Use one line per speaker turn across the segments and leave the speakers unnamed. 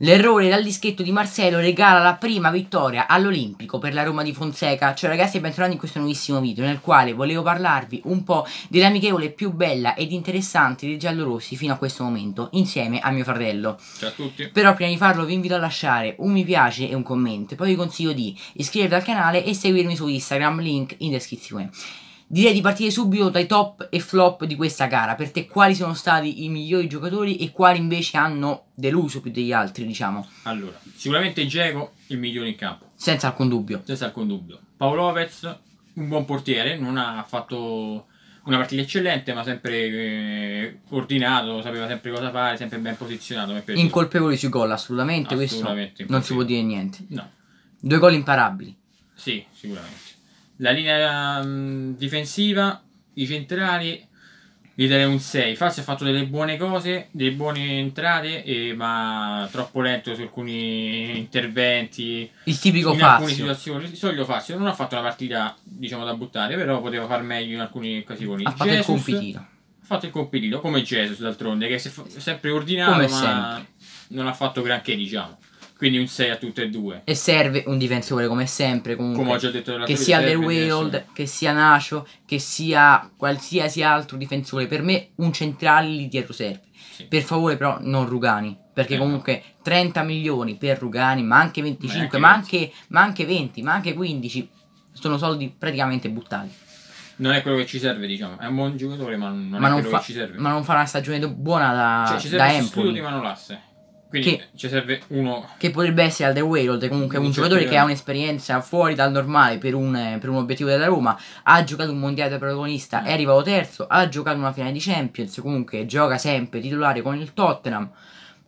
L'errore dal dischetto di Marcello regala la prima vittoria all'Olimpico per la Roma di Fonseca. Ciao ragazzi e bentornati in questo nuovissimo video nel quale volevo parlarvi un po' dell'amichevole più bella ed interessante dei giallorossi fino a questo momento insieme a mio fratello. Ciao a tutti. Però prima di farlo vi invito a lasciare un mi piace e un commento. Poi vi consiglio di iscrivervi al canale e seguirmi su Instagram, link in descrizione. Direi di partire subito dai top e flop di questa gara. Per te quali sono stati i migliori giocatori e quali invece hanno deluso più degli altri, diciamo?
Allora, sicuramente Dzeko il migliore in campo.
Senza alcun dubbio. Senza alcun dubbio.
Paolo Lopez, un buon portiere, non ha fatto una partita eccellente, ma sempre eh, ordinato, sapeva sempre cosa fare, sempre ben posizionato. Incolpevoli
sui gol, assolutamente, assolutamente questo non si può dire niente. No.
Due gol imparabili. Sì, sicuramente. La linea mm, difensiva, i centrali, gli darei un 6. Fazio ha fatto delle buone cose, delle buone entrate, eh, ma troppo lento su alcuni interventi. Il tipico in Fazio. alcune situazioni. Il solito Fazio non ha fatto una partita, diciamo, da buttare, però poteva far meglio in alcune occasioni. Ha fatto Jesus, il compitino. Ha fatto il compitino, come Jesus d'altronde, che si è sempre ordinato, come ma sempre. non ha fatto granché, diciamo. Quindi un 6 a tutte e due.
E serve un difensore come sempre. Comunque, come ho già detto nella Che sia The Verweold, che sia Nacio, che sia qualsiasi
altro difensore.
Per me un centrale lì dietro serve. Sì. Per favore però non Rugani. Perché eh. comunque 30 milioni per Rugani, ma anche 25, ma anche, ma, anche, ma anche 20, ma anche 15. Sono soldi praticamente buttati
non è quello che ci serve, diciamo. È un buon giocatore, ma non, ma è non quello fa, che ci serve.
Ma non fa una stagione buona da, cioè, ci serve da Empoli.
ma non l'asse. Quindi che, ci serve
uno. Che potrebbe essere Alderweireld, comunque un, un certo giocatore che ha un'esperienza fuori dal normale per un, per un, obiettivo della Roma. Ha giocato un mondiale da protagonista, è arrivato terzo. Ha giocato una finale di Champions. Comunque gioca sempre titolare con il Tottenham.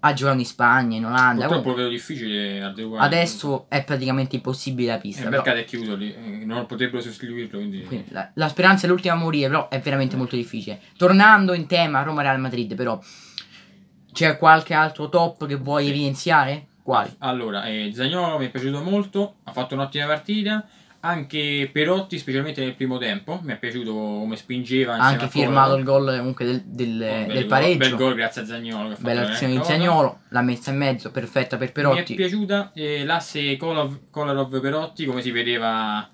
Ha giocato in Spagna, in Olanda. Purtroppo
comunque. lo difficile Alderweireld. Adesso
è praticamente impossibile la pista. il mercato
è chiuso lì, eh, non potrebbero sostituirlo. Quindi... Quindi la,
la speranza è l'ultima a morire, però è veramente eh. molto difficile. Tornando in tema Roma-Real Madrid, però. C'è qualche altro top che vuoi sì. evidenziare?
Quali? Allora, eh, Zagnolo mi è piaciuto molto, ha fatto un'ottima partita. Anche Perotti, specialmente nel primo tempo, mi è piaciuto come spingeva. Ha anche firmato il gol comunque del, del, oh, del pareggio. Bel gol grazie a Zagnolo. Bella azione di Zagnolo,
la messa in mezzo, perfetta per Perotti. Mi è
piaciuta eh, l'asse Kolarov-Perotti, come si vedeva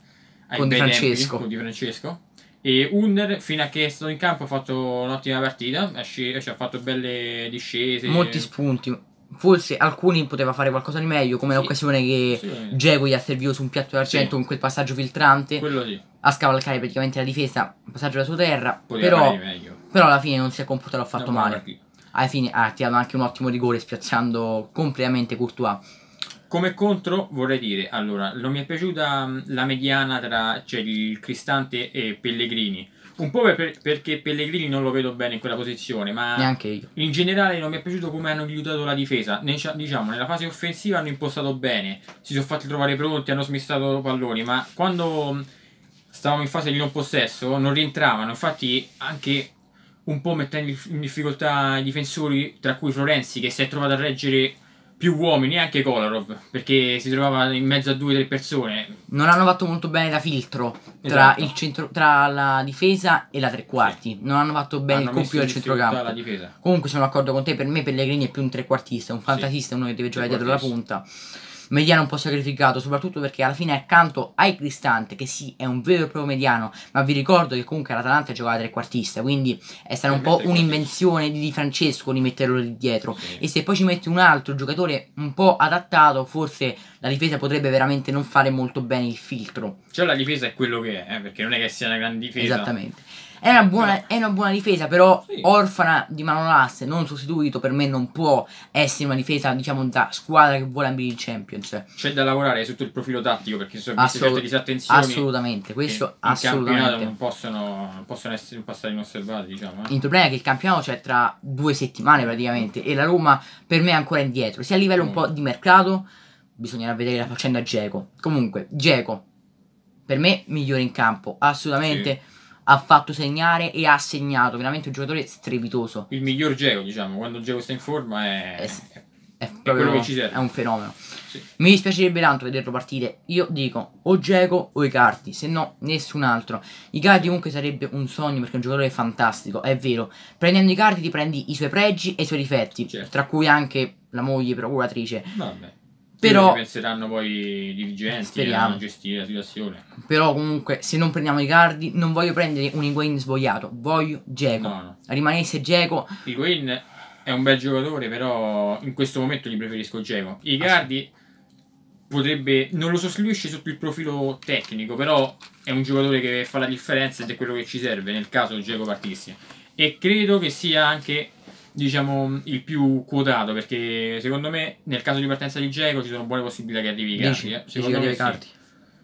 ai con Di Tempi, con Di Francesco e Under, fino a che è stato in campo, ha fatto un'ottima partita. Ha, sc- cioè, ha fatto belle discese. Molti
spunti. Forse alcuni poteva fare qualcosa di meglio, come sì. l'occasione che Diego gli ha servito su un piatto d'argento sì. con quel passaggio filtrante. Quello sì. A scavalcare praticamente la difesa, passaggio da sua terra. Poteva però, però alla fine non si è comportato affatto no, male. Alla fine ha tirato anche un ottimo rigore, spiazzando completamente
Courtois. Come contro vorrei dire, allora, non mi è piaciuta mm, la mediana tra cioè, il Cristante e Pellegrini. Un po' per, perché Pellegrini non lo vedo bene in quella posizione, ma neanche io. In generale non mi è piaciuto come hanno aiutato la difesa. Ne, diciamo, nella fase offensiva hanno impostato bene, si sono fatti trovare pronti, hanno smistato palloni, ma quando mm, stavamo in fase di non possesso non rientravano, infatti anche un po' mettendo in difficoltà i difensori, tra cui Florenzi che si è trovato a reggere più uomini, anche Kolarov, perché si trovava in mezzo a due o tre persone. Non hanno fatto molto
bene da filtro tra, esatto. centro, tra la difesa e la tre quarti. Sì. Non hanno fatto bene hanno il compito del centrocampo. La difesa. Comunque sono d'accordo con te, per me Pellegrini è più un trequartista, un fantasista, sì. uno che deve giocare dietro la punta mediano un po' sacrificato, soprattutto perché alla fine accanto ai Cristante, che sì è un vero e proprio mediano, ma vi ricordo che comunque l'Atalanta giocava trequartista, quindi è stata un eh, po' un'invenzione di Di Francesco di metterlo lì dietro. Sì. E se poi ci metti un altro giocatore un po' adattato, forse la difesa potrebbe veramente non fare molto bene il filtro.
Cioè la difesa è quello che è, eh, perché non è che sia una grande difesa. Esattamente.
È una buona, eh. è una buona difesa, però sì. orfana di Manolas, non sostituito, per me non può essere una difesa, diciamo, da squadra che vuole ambire il Champions.
C'è da lavorare sotto il profilo tattico, perché sono queste Assolut- certe disattenzioni. Assolutamente, questo assolutamente. Non possono, non possono essere, passare inosservati, diciamo. Eh. Il
problema è che il campionato c'è tra due settimane praticamente, e la Roma per me è ancora indietro, sia a livello mm. un po' di mercato, bisognerà vedere la faccenda Geco. Comunque, Geco, per me migliore in campo, assolutamente. Sì ha fatto segnare e ha segnato. Veramente un giocatore strepitoso. Il miglior Geo, diciamo, quando Geo sta in forma è, eh è, è, è proprio quello che ci serve. È un fenomeno. Sì. Mi dispiacerebbe tanto vederlo partire. Io dico o Geco o Icardi, se no nessun altro. Icardi comunque sarebbe un sogno perché è un giocatore fantastico, è vero. Prendendo Icardi ti prendi i suoi pregi e i suoi difetti, certo. tra cui anche la moglie procuratrice.
Vabbè. Però penseranno poi i dirigenti speriamo. a gestire la situazione.
Però comunque se non prendiamo i cardi, non voglio prendere un Iguain svogliato, voglio Geco. No, no.
Rimanesse Geco. Iguain è un bel giocatore, però in questo momento gli preferisco Geco. I ah, cardi potrebbe non lo sostituisce sotto il profilo tecnico, però è un giocatore che fa la differenza ed è quello che ci serve nel caso Geco partisse. E credo che sia anche diciamo, il più quotato, perché secondo me nel caso di partenza di Geco ci sono buone possibilità che arrivi Icardi. Eh. Secondo, me sì.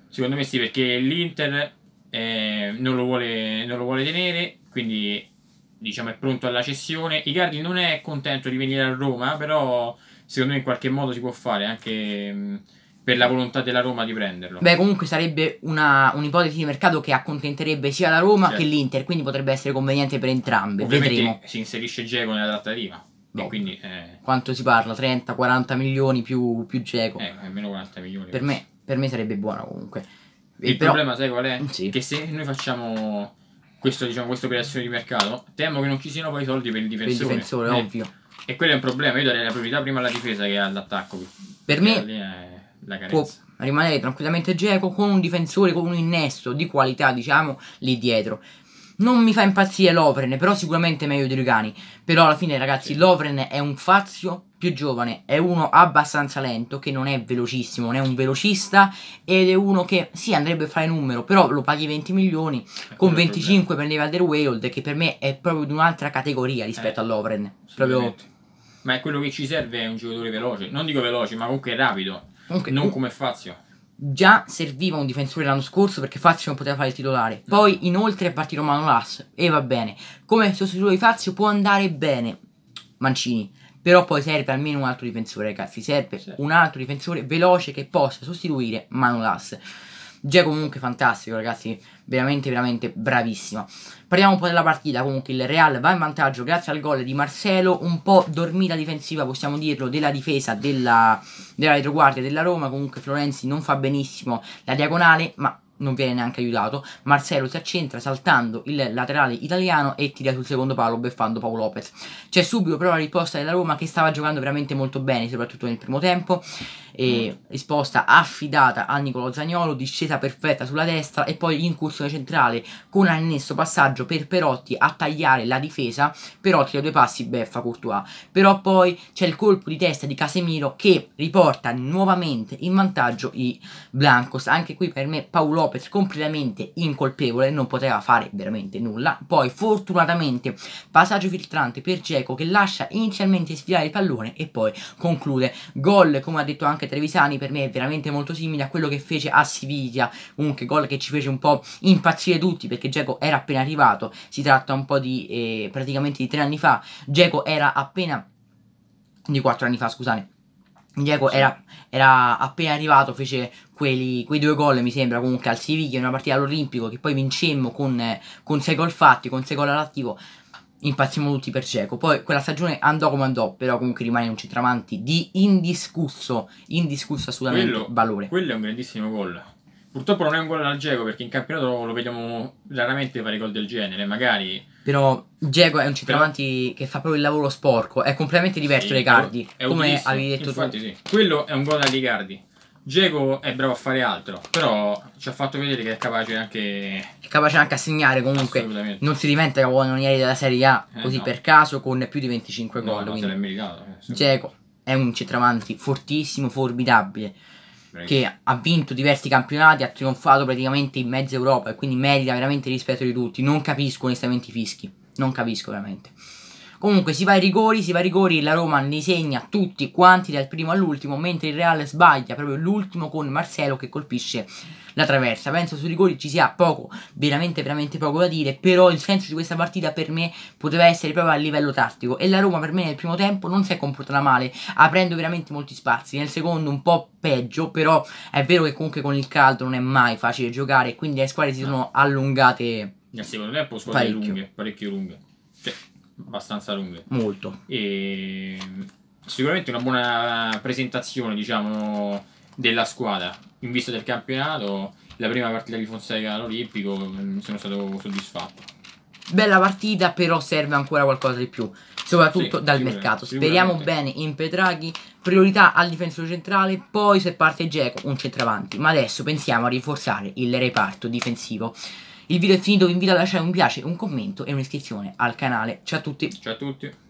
secondo me sì, perché l'Inter eh, non, lo vuole, non, lo vuole, tenere, quindi diciamo, è pronto alla cessione. Icardi non è contento di venire a Roma, però secondo me in qualche modo si può fare anche per la volontà della Roma di prenderlo. Beh,
comunque sarebbe una, un'ipotesi di mercato che accontenterebbe sia la Roma certo. che l'Inter, quindi potrebbe essere conveniente per entrambe. Ovviamente Vedremo.
Si inserisce Geco nella trattativa. Beh, quindi, eh...
Quanto si parla? 30-40 milioni più, più Geco. Eh, almeno 40 milioni. Per me, per me sarebbe buona comunque. Il Però...
problema, sai qual è? Sì. Che se noi facciamo questo, diciamo, questa operazione di mercato, temo che non ci siano poi i soldi per il difensore. Per il difensore, eh. ovvio. E quello è un problema. Io darei la priorità prima alla difesa che all'attacco.
Per me la carenza. Può rimanere tranquillamente Geco con un difensore, con un innesto di qualità, diciamo, lì dietro. Non mi fa impazzire Lovren, però sicuramente meglio di Rugani. Però alla fine, ragazzi, sì. Lovren è un fazio più giovane, è uno abbastanza lento, che non è velocissimo, non è un velocista ed è uno che sì andrebbe a fare numero, però lo paghi 20 milioni, eh, è con 25 prendeva Wild, che per me è proprio di un'altra categoria
rispetto eh, a Proprio... Ma è quello che ci serve, è un giocatore veloce, non dico veloce, ma comunque rapido Comunque, non come Fazio.
Già serviva un difensore l'anno scorso perché Fazio non poteva fare il titolare. Poi inoltre è partito Mano Lass e va bene. Come sostituto di Fazio può andare bene Mancini. Però poi serve almeno un altro difensore, ragazzi. Serve sì. un altro difensore veloce che possa sostituire Manolas. Già comunque fantastico ragazzi, veramente veramente bravissimo Parliamo un po' della partita, comunque il Real va in vantaggio grazie al gol di Marcelo, un po' dormita difensiva possiamo dirlo, della difesa, della, della retroguardia della Roma, comunque Florenzi non fa benissimo la diagonale, ma non viene neanche aiutato. Marcello si accentra saltando il laterale italiano e tira sul secondo palo beffando Paolo Lopez. C'è subito però la risposta della Roma che stava giocando veramente molto bene, soprattutto nel primo tempo. E risposta affidata a Nicolo Zagnolo, discesa perfetta sulla destra e poi incursione centrale con annesso passaggio per Perotti a tagliare la difesa. Perotti a due passi beffa Courtois. Però poi c'è il colpo di testa di Casemiro che riporta nuovamente in vantaggio i Blancos. Anche qui per me Paolo Lopez completamente incolpevole, non poteva fare veramente nulla. Poi fortunatamente passaggio filtrante per Geco che lascia inizialmente sfilare il pallone e poi conclude. Gol, come ha detto anche Trevisani, per me è veramente molto simile a quello che fece a Siviglia, comunque gol che ci fece un po' impazzire tutti perché Geco era appena arrivato, si tratta un po' di eh, praticamente di tre anni fa, Geco era appena di quattro anni fa, scusate Diego era, era, appena arrivato, fece quelli, quei due gol, mi sembra, comunque al Siviglia, una partita all'Olimpico che poi vincemmo con, con sei gol fatti, con sei gol all'attivo. Impazzimmo tutti per cieco. Poi quella stagione andò come andò, però comunque rimane un centravanti di indiscusso, indiscusso assolutamente quello,
valore. Quello è un grandissimo gol. Purtroppo non è un gol al Gego perché in campionato lo vediamo raramente fare gol del genere, magari...
Però Gego è un centravanti però... che fa proprio il lavoro sporco, è completamente diverso sì, dai Cardi, come avevi detto Infatti, tu. Sì.
Quello è un gol da Cardi. Gego è bravo a fare altro, però ci ha fatto vedere che è capace anche...
È capace anche a segnare comunque. Non si diventa capocannonieri della Serie A eh, così no. per caso con più di 25 no, gol. No, quindi. se meritato. Eh, è un centravanti fortissimo, formidabile che ha vinto diversi campionati, ha trionfato praticamente in mezza Europa e quindi merita veramente il rispetto di tutti. Non capisco onestamente i fischi, non capisco veramente. Comunque si va ai rigori, si va ai rigori, la Roma ne segna tutti quanti dal primo all'ultimo, mentre il Real sbaglia proprio l'ultimo con Marcelo che colpisce la traversa. Penso sui rigori ci sia poco, veramente veramente poco da dire, però il senso di questa partita per me poteva essere proprio a livello tattico e la Roma per me nel primo tempo non si è comportata male, aprendo veramente molti spazi, nel secondo un po' peggio, però è vero che comunque con il caldo non è mai facile giocare, quindi le squadre si sono allungate.
Nel secondo tempo squadre parecchio. lunghe, parecchio lunghe. Cioè, abbastanza lunghe. Molto. E sicuramente una buona presentazione, diciamo, della squadra in vista del campionato. La prima partita di Fonseca all'Olimpico mm, sono stato soddisfatto.
Bella partita, però serve ancora qualcosa di più, soprattutto sì, dal mercato. Speriamo bene in Petraghi, priorità al difensore centrale, poi se parte Geco un centravanti, ma adesso pensiamo a rinforzare il reparto difensivo. Il video è finito, vi invito a lasciare un piace, un commento e un'iscrizione al canale. Ciao a tutti. Ciao a tutti.